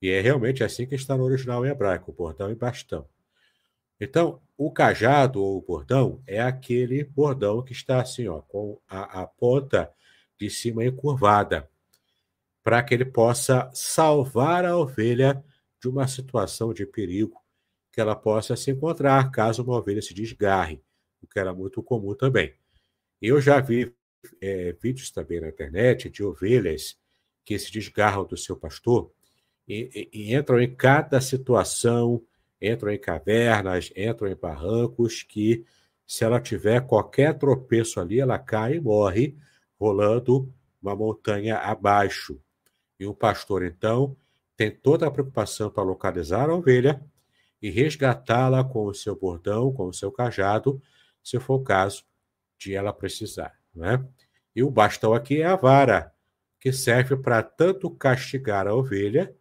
E é realmente assim que está no original em hebraico, bordão e bastão. Então, o cajado ou o bordão é aquele bordão que está assim, ó, com a, a ponta de cima encurvada, para que ele possa salvar a ovelha de uma situação de perigo que ela possa se encontrar caso uma ovelha se desgarre, o que era muito comum também. Eu já vi é, vídeos também na internet de ovelhas que se desgarram do seu pastor e, e, e entram em cada situação, entram em cavernas, entram em barrancos que se ela tiver qualquer tropeço ali, ela cai e morre, rolando uma montanha abaixo. E o pastor, então, tem toda a preocupação para localizar a ovelha e resgatá-la com o seu bordão, com o seu cajado, se for o caso de ela precisar. Né? E o bastão aqui é a vara, que serve para tanto castigar a ovelha,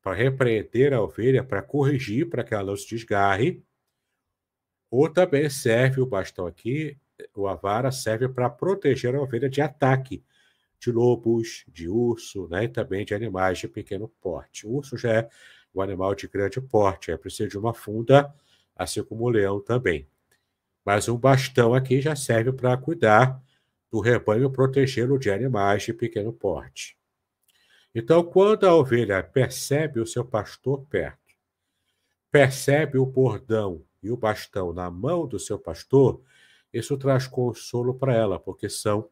para repreender a ovelha, para corrigir, para que ela não se desgarre, ou também serve o bastão aqui o a vara serve para proteger a ovelha de ataque de lobos, de urso, né, e também de animais de pequeno porte. O urso já é um animal de grande porte, é preciso de uma funda, assim como o leão também. Mas um bastão aqui já serve para cuidar do rebanho protegê-lo de animais de pequeno porte. Então, quando a ovelha percebe o seu pastor perto, percebe o bordão e o bastão na mão do seu pastor, isso traz consolo para ela, porque são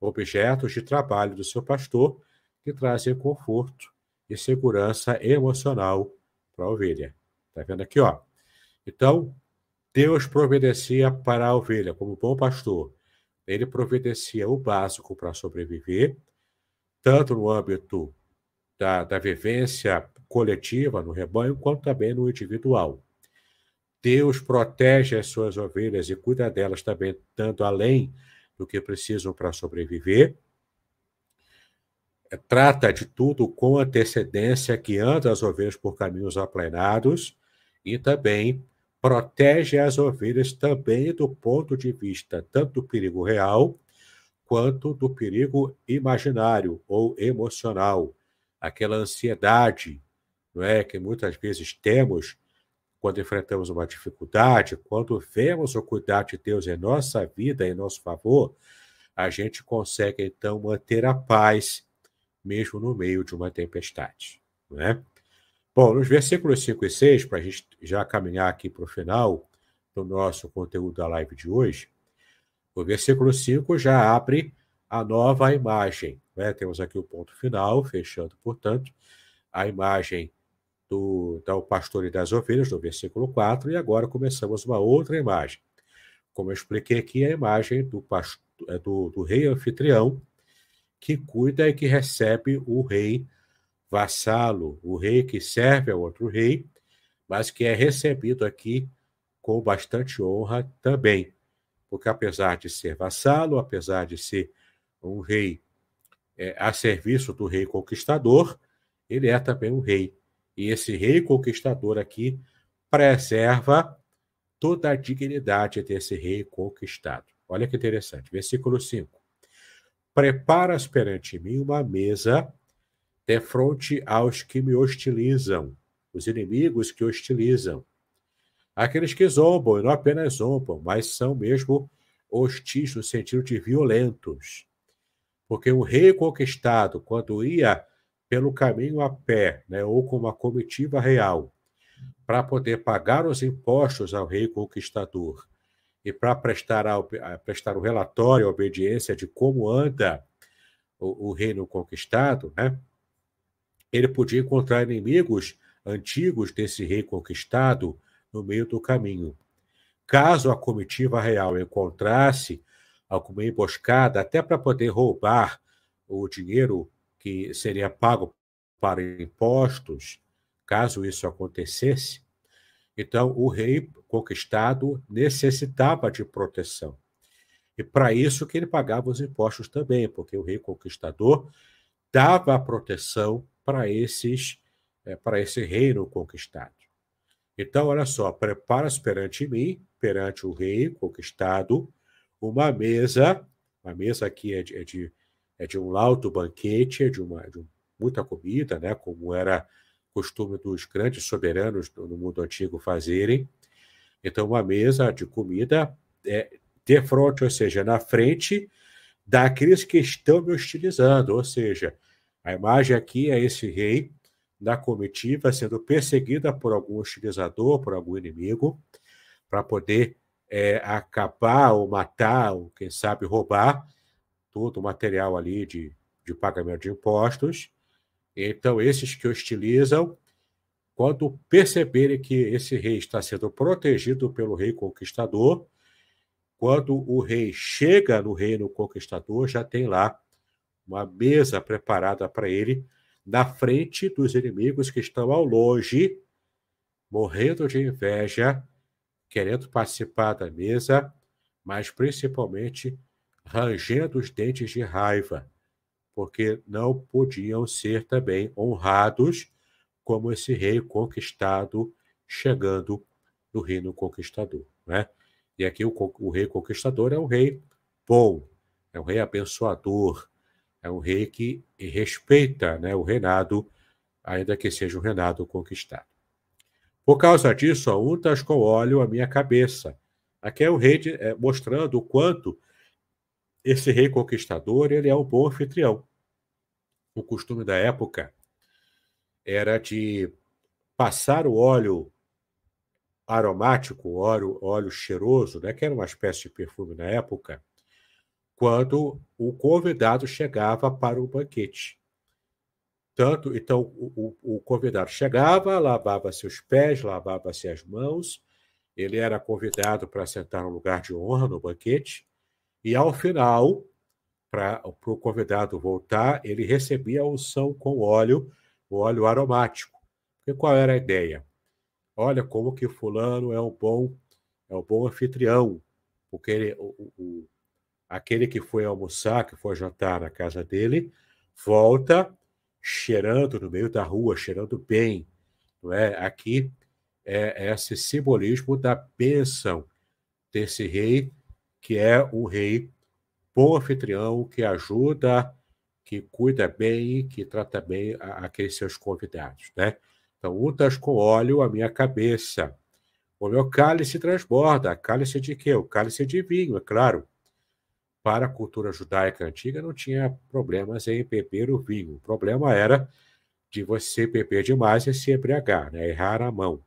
objetos de trabalho do seu pastor que trazem conforto e segurança emocional para a ovelha. Está vendo aqui, ó? Então, Deus providencia para a ovelha, como bom pastor. Ele providencia o básico para sobreviver, tanto no âmbito da, da vivência coletiva, no rebanho, quanto também no individual. Deus protege as suas ovelhas e cuida delas também, dando além do que precisam para sobreviver. É, trata de tudo com antecedência, que anda as ovelhas por caminhos aplanados e também protege as ovelhas também do ponto de vista tanto do perigo real quanto do perigo imaginário ou emocional, aquela ansiedade, não é, que muitas vezes temos quando enfrentamos uma dificuldade, quando vemos o cuidado de Deus em nossa vida, em nosso favor, a gente consegue então manter a paz, mesmo no meio de uma tempestade. né? Bom, nos versículos 5 e 6, para a gente já caminhar aqui para o final do nosso conteúdo da live de hoje, o versículo 5 já abre a nova imagem. Né? Temos aqui o ponto final, fechando, portanto, a imagem do, do pastor e das ovelhas, no versículo 4, e agora começamos uma outra imagem. Como eu expliquei aqui, é a imagem do, é do, do rei anfitrião, que cuida e que recebe o rei vassalo, o rei que serve ao outro rei, mas que é recebido aqui com bastante honra também, porque apesar de ser vassalo, apesar de ser um rei é, a serviço do rei conquistador, ele é também um rei e esse rei conquistador aqui preserva toda a dignidade desse rei conquistado. Olha que interessante. Versículo 5. Preparas perante mim uma mesa de fronte aos que me hostilizam, os inimigos que hostilizam. Aqueles que zombam, e não apenas zombam, mas são mesmo hostis no sentido de violentos. Porque o rei conquistado, quando ia pelo caminho a pé, né, ou com uma comitiva real, para poder pagar os impostos ao rei conquistador e para prestar, prestar o relatório, a obediência de como anda o, o reino conquistado, né, ele podia encontrar inimigos antigos desse rei conquistado no meio do caminho. Caso a comitiva real encontrasse alguma emboscada, até para poder roubar o dinheiro que seria pago para impostos, caso isso acontecesse. Então, o rei conquistado necessitava de proteção. E para isso que ele pagava os impostos também, porque o rei conquistador dava proteção para esses eh, para esse reino conquistado. Então, olha só, prepara-se perante mim, perante o rei conquistado, uma mesa, uma mesa aqui é de, é de é de um alto banquete, de uma de muita comida, né, como era costume dos grandes soberanos no mundo antigo fazerem. Então, uma mesa de comida é, de frente, ou seja, na frente daqueles que estão me hostilizando, ou seja, a imagem aqui é esse rei na comitiva sendo perseguida por algum hostilizador, por algum inimigo, para poder é, acabar ou matar, ou quem sabe roubar todo o material ali de, de pagamento de impostos. Então, esses que hostilizam, quando perceberem que esse rei está sendo protegido pelo rei conquistador, quando o rei chega no reino conquistador, já tem lá uma mesa preparada para ele na frente dos inimigos que estão ao longe, morrendo de inveja, querendo participar da mesa, mas principalmente rangendo os dentes de raiva, porque não podiam ser também honrados como esse rei conquistado chegando no reino conquistador. Né? E aqui o, o rei conquistador é um rei bom, é um rei abençoador, é um rei que respeita né, o reinado, ainda que seja um reinado conquistado. Por causa disso, untas com óleo a minha cabeça. Aqui é o rei de, é, mostrando o quanto esse rei conquistador, ele é um bom anfitrião. O costume da época era de passar o óleo aromático, óleo, óleo cheiroso, né, que era uma espécie de perfume na época, quando o convidado chegava para o banquete. Tanto, então, o, o, o convidado chegava, lavava seus pés, lavava-se as mãos, ele era convidado para sentar no lugar de honra no banquete, e ao final, para o convidado voltar, ele recebia a unção com óleo, o óleo aromático. E qual era a ideia? Olha como que fulano é um bom, é um bom anfitrião, porque ele, o, o, aquele que foi almoçar, que foi jantar na casa dele, volta cheirando no meio da rua, cheirando bem, não é? Aqui é, é esse simbolismo da bênção desse rei que é um rei bom anfitrião, que ajuda, que cuida bem, que trata bem a, aqueles seus convidados, né? Então, untas com óleo a minha cabeça. O meu cálice transborda. Cálice de quê? O cálice de vinho, é claro. Para a cultura judaica antiga, não tinha problemas em beber o vinho. O problema era de você beber demais e se embriagar, né? errar a mão.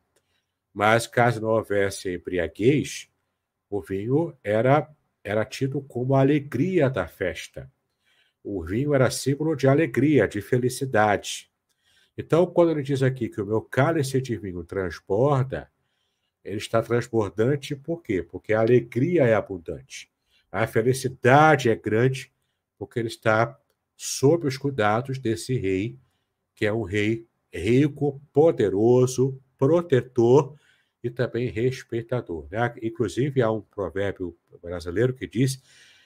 Mas caso não houvesse embriaguez, o vinho era, era tido como a alegria da festa. O vinho era símbolo de alegria, de felicidade. Então, quando ele diz aqui que o meu cálice de vinho transborda, ele está transbordante por quê? Porque a alegria é abundante. A felicidade é grande, porque ele está sob os cuidados desse rei, que é um rei rico, poderoso, protetor e também respeitador. Né? Inclusive, há um provérbio brasileiro que diz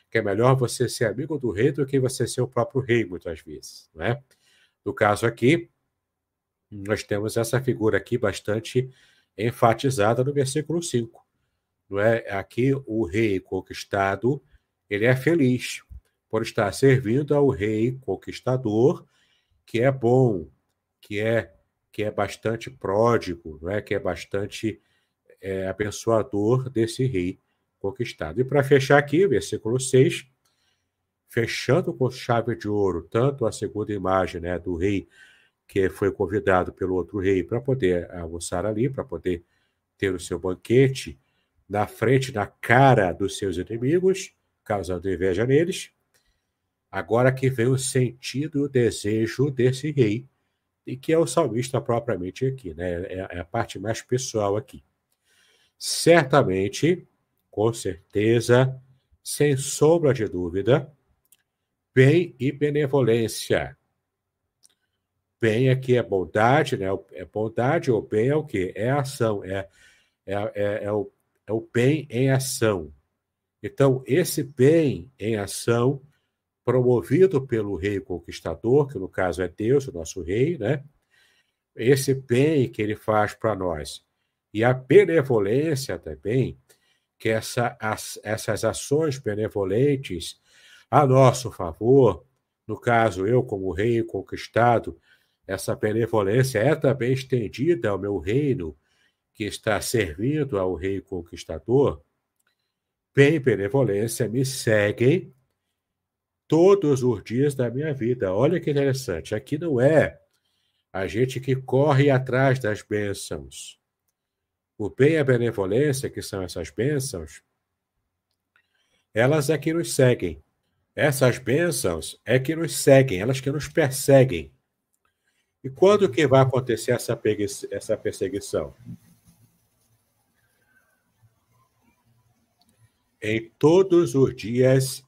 que é melhor você ser amigo do rei do que você ser o próprio rei, muitas vezes. Né? No caso aqui, nós temos essa figura aqui bastante enfatizada no versículo 5. Não é? Aqui, o rei conquistado ele é feliz por estar servindo ao rei conquistador, que é bom, que é que é bastante pródigo, é? que é bastante é, abençoador desse rei conquistado. E para fechar aqui, versículo 6, fechando com chave de ouro, tanto a segunda imagem né, do rei que foi convidado pelo outro rei para poder almoçar ali, para poder ter o seu banquete na frente, na cara dos seus inimigos, causando inveja neles. Agora que vem o sentido e o desejo desse rei e que é o salmista propriamente aqui, né? É, é, a parte mais pessoal aqui. Certamente, com certeza, sem sombra de dúvida, bem e benevolência. Bem aqui é, é bondade, né? É bondade ou bem é o quê? É ação, é, é, é, é o, é o bem em ação. Então, esse bem em ação promovido pelo rei conquistador, que no caso é Deus, o nosso rei, né? Esse bem que ele faz para nós. E a benevolência também, que essa, as, essas ações benevolentes a nosso favor, no caso eu como rei conquistado, essa benevolência é também estendida ao meu reino, que está servindo ao rei conquistador, bem benevolência me seguem todos os dias da minha vida. Olha que interessante. Aqui não é a gente que corre atrás das bênçãos. O bem e a benevolência, que são essas bênçãos, elas é que nos seguem. Essas bênçãos é que nos seguem, elas que nos perseguem. E quando que vai acontecer essa, essa perseguição? Em todos os dias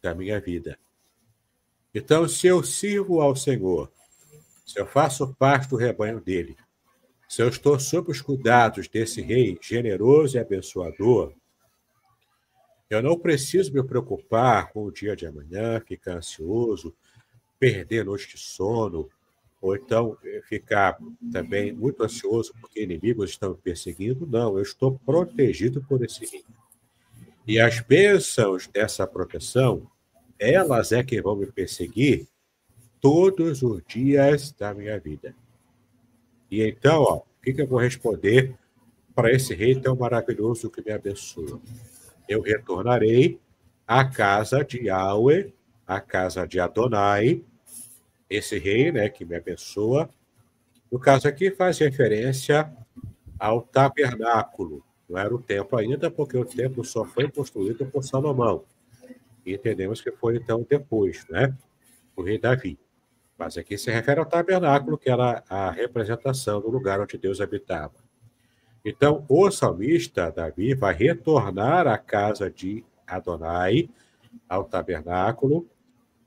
da minha vida. Então, se eu sirvo ao Senhor, se eu faço parte do rebanho dele, se eu estou sob os cuidados desse rei generoso e abençoador, eu não preciso me preocupar com o dia de amanhã, ficar ansioso, perder noite de sono, ou então eh, ficar também muito ansioso porque inimigos estão me perseguindo. Não, eu estou protegido por esse rei. E as bênçãos dessa proteção, elas é que vão me perseguir todos os dias da minha vida. E então, ó, o que, que eu vou responder para esse rei tão maravilhoso que me abençoa? Eu retornarei à casa de Yahweh, à casa de Adonai, esse rei né, que me abençoa. No caso aqui, faz referência ao tabernáculo, não era o tempo ainda, porque o templo só foi construído por Salomão. E entendemos que foi então depois, né? O rei Davi. Mas aqui se refere ao tabernáculo, que era a representação do lugar onde Deus habitava. Então, o salmista Davi vai retornar à casa de Adonai, ao tabernáculo,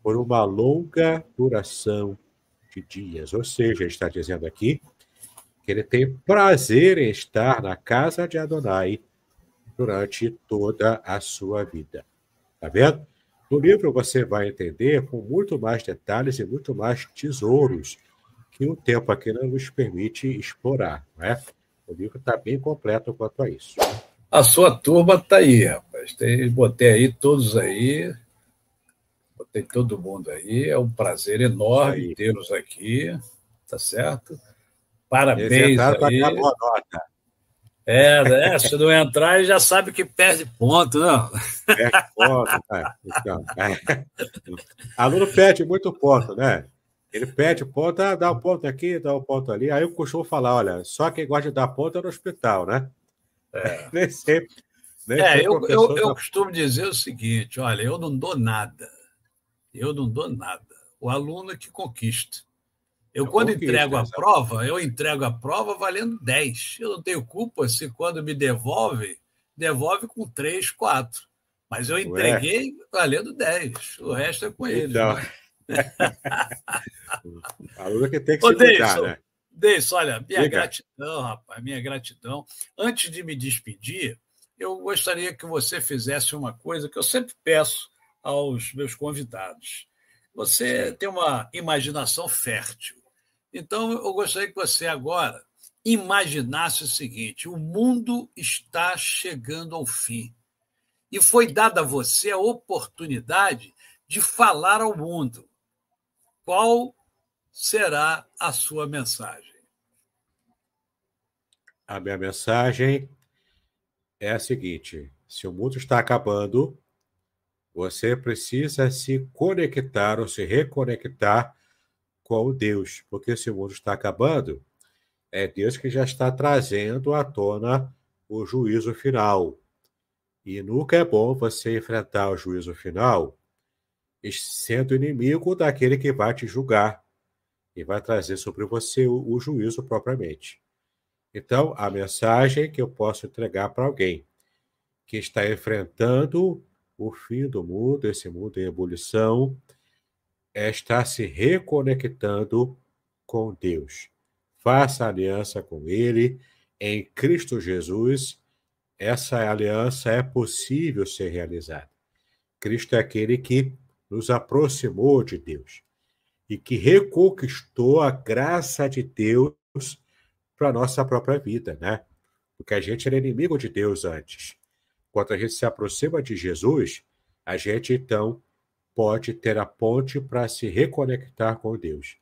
por uma longa duração de dias. Ou seja, está dizendo aqui que ele tem prazer em estar na casa de Adonai durante toda a sua vida. Tá vendo? No livro você vai entender com muito mais detalhes e muito mais tesouros que o tempo aqui não nos permite explorar, né? O livro está bem completo quanto a isso. A sua turma está aí, rapaz. Tem, botei aí todos aí. Botei todo mundo aí. É um prazer enorme tê-los aqui, tá certo? Parabéns. Aí. Cá, boa nota. É, né? se não entrar, já sabe que perde ponto, não. Perde ponto, né? Então, é. Aluno perde muito ponto, né? Ele pede ponto, ah, dá o um ponto aqui, dá o um ponto ali. Aí eu costumo falar: olha, só quem gosta de dar ponto é no hospital, né? É. nem sempre. Nem é, sempre eu, eu, eu costumo dizer o seguinte: olha, eu não dou nada. Eu não dou nada. O aluno é que conquista. Eu, é quando entrego a prova, eu entrego a prova valendo 10. Eu não tenho culpa se quando me devolve, devolve com 3, 4. Mas eu entreguei Ué. valendo 10. O resto é com ele. a Né? Aluno que tem que Ô, se cuidar, né? olha, minha gratidão, rapaz, minha gratidão. Antes de me despedir, eu gostaria que você fizesse uma coisa que eu sempre peço aos meus convidados. Você Sim. tem uma imaginação fértil. Então, eu gostaria que você agora imaginasse o seguinte: o mundo está chegando ao fim. E foi dada a você a oportunidade de falar ao mundo. Qual será a sua mensagem? A minha mensagem é a seguinte: se o mundo está acabando, você precisa se conectar ou se reconectar com Deus, porque esse mundo está acabando, é Deus que já está trazendo à tona o juízo final. E nunca é bom você enfrentar o juízo final sendo inimigo daquele que vai te julgar e vai trazer sobre você o, o juízo propriamente. Então, a mensagem que eu posso entregar para alguém que está enfrentando o fim do mundo, esse mundo em ebulição, é estar se reconectando com Deus. Faça aliança com Ele em Cristo Jesus. Essa aliança é possível ser realizada. Cristo é aquele que nos aproximou de Deus e que reconquistou a graça de Deus para a nossa própria vida, né? Porque a gente era inimigo de Deus antes. Quando a gente se aproxima de Jesus, a gente então pode ter a ponte para se reconectar com Deus.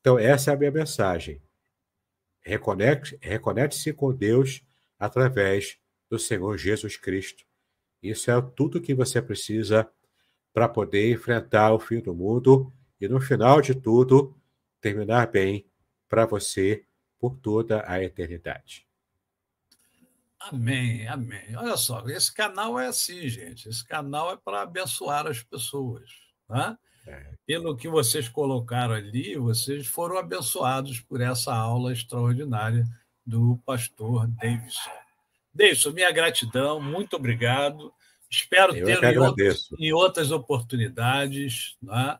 Então, essa é a minha mensagem. Reconecte-se reconecte com Deus através do Senhor Jesus Cristo. Isso é tudo que você precisa para poder enfrentar o fim do mundo e, no final de tudo, terminar bem para você por toda a eternidade. Uhum. Amém, amém. Olha só, esse canal é assim, gente. Esse canal é para abençoar as pessoas. Né? É. Pelo que vocês colocaram ali, vocês foram abençoados por essa aula extraordinária do pastor Davidson. Davidson, minha gratidão, muito obrigado. Espero é ter em, em outras oportunidades, né?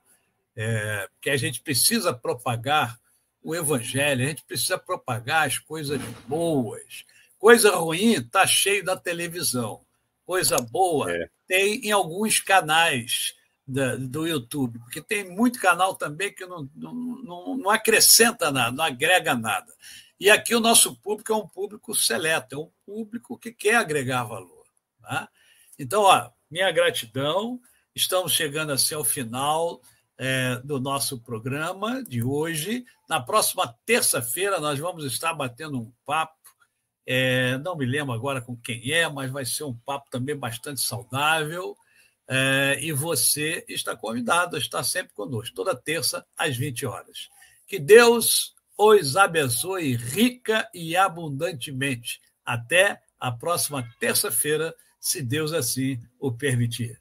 É, porque a gente precisa propagar o evangelho, a gente precisa propagar as coisas boas Coisa ruim está cheio da televisão. Coisa boa é. tem em alguns canais da, do YouTube, porque tem muito canal também que não, não, não, acrescenta nada, não agrega nada. E aqui o nosso público é um público seleto, é um público que quer agregar valor. Tá? Então, ó, minha gratidão. Estamos chegando assim ao final é, do nosso programa de hoje. Na próxima terça-feira, nós vamos estar batendo um papo é, não me lembro agora com quem é, mas vai ser um papo também bastante saudável. É, e você está convidado a estar sempre conosco, toda terça às 20 horas. Que Deus os abençoe rica e abundantemente. Até a próxima terça-feira, se Deus assim o permitir.